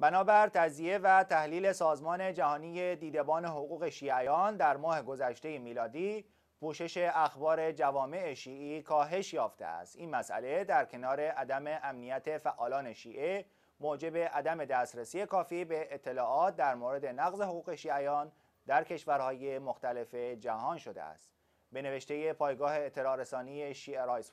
بنابر تزیه و تحلیل سازمان جهانی دیدبان حقوق شیعیان در ماه گذشته میلادی پوشش اخبار جوامع شیعی کاهش یافته است این مسئله در کنار عدم امنیت فعالان شیعه موجب عدم دسترسی کافی به اطلاعات در مورد نقض حقوق شیعیان در کشورهای مختلف جهان شده است به نوشته پایگاه اطلاع رسانی شیعه رایس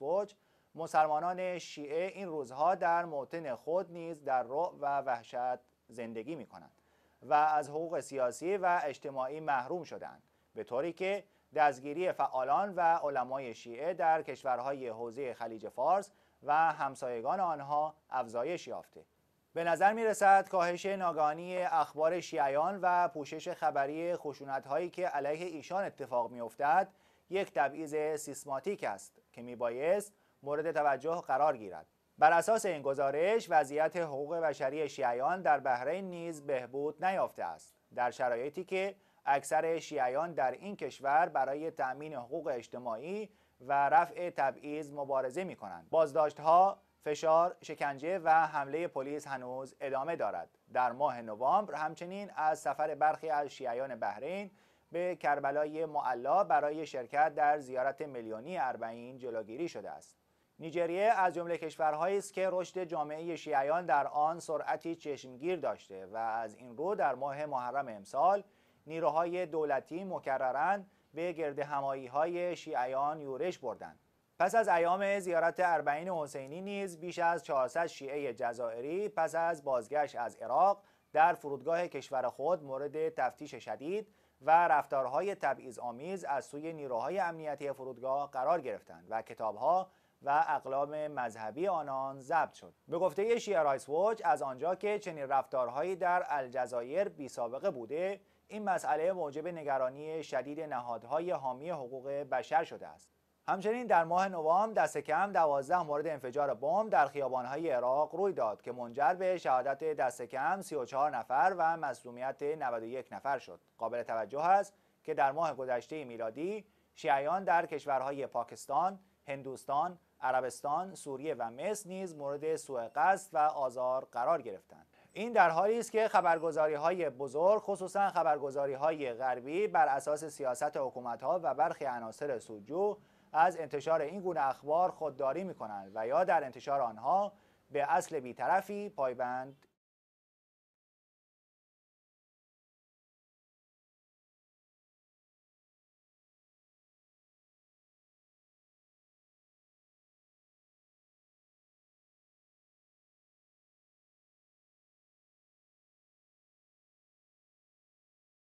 مسلمانان شیعه این روزها در موطن خود نیز در رو و وحشت زندگی می کنند و از حقوق سیاسی و اجتماعی محروم شدند به طوری که دستگیری فعالان و علمای شیعه در کشورهای حوزه خلیج فارس و همسایگان آنها افزایش یافته به نظر می رسد کاهش ناگانی اخبار شیعیان و پوشش خبری خشونت هایی که علیه ایشان اتفاق می افتد یک تبعیض سیسماتیک است که می بایست مورد توجه قرار گیرد بر اساس این گزارش وضعیت حقوق بشری شیعیان در بحرین نیز بهبود نیافته است در شرایطی که اکثر شیعیان در این کشور برای تأمین حقوق اجتماعی و رفع تبعیض مبارزه می کنند بازداشت ها فشار، شکنجه و حمله پلیس هنوز ادامه دارد. در ماه نوامبر همچنین از سفر برخی از شیعیان بحرین به کربلای معلا برای شرکت در زیارت میلیونی اربعین جلوگیری شده است. نیجریه از جمله کشورهایی است که رشد جامعه شیعیان در آن سرعتی چشمگیر داشته و از این رو در ماه محرم امسال نیروهای دولتی مکررن به گرد همایی های شیعیان یورش بردند پس از ایام زیارت اربعین حسینی نیز بیش از 400 شیعه جزائری پس از بازگشت از عراق در فرودگاه کشور خود مورد تفتیش شدید و رفتارهای تبعیض آمیز از سوی نیروهای امنیتی فرودگاه قرار گرفتند و کتابها و اقلام مذهبی آنان ضبط شد به گفته شیعه رایس ووچ از آنجا که چنین رفتارهایی در الجزایر بی سابقه بوده این مسئله موجب نگرانی شدید نهادهای حامی حقوق بشر شده است همچنین در ماه نوامبر دست کم دوازده مورد انفجار بمب در خیابانهای عراق روی داد که منجر به شهادت دست کم 34 نفر و مصدومیت 91 نفر شد قابل توجه است که در ماه گذشته میلادی شیعیان در کشورهای پاکستان هندوستان، عربستان، سوریه و مصر نیز مورد سوء قصد و آزار قرار گرفتند. این در حالی است که خبرگزاری های بزرگ خصوصا خبرگزاری های غربی بر اساس سیاست حکومت ها و برخی عناصر سودجو از انتشار این گونه اخبار خودداری می کنند و یا در انتشار آنها به اصل بیطرفی پایبند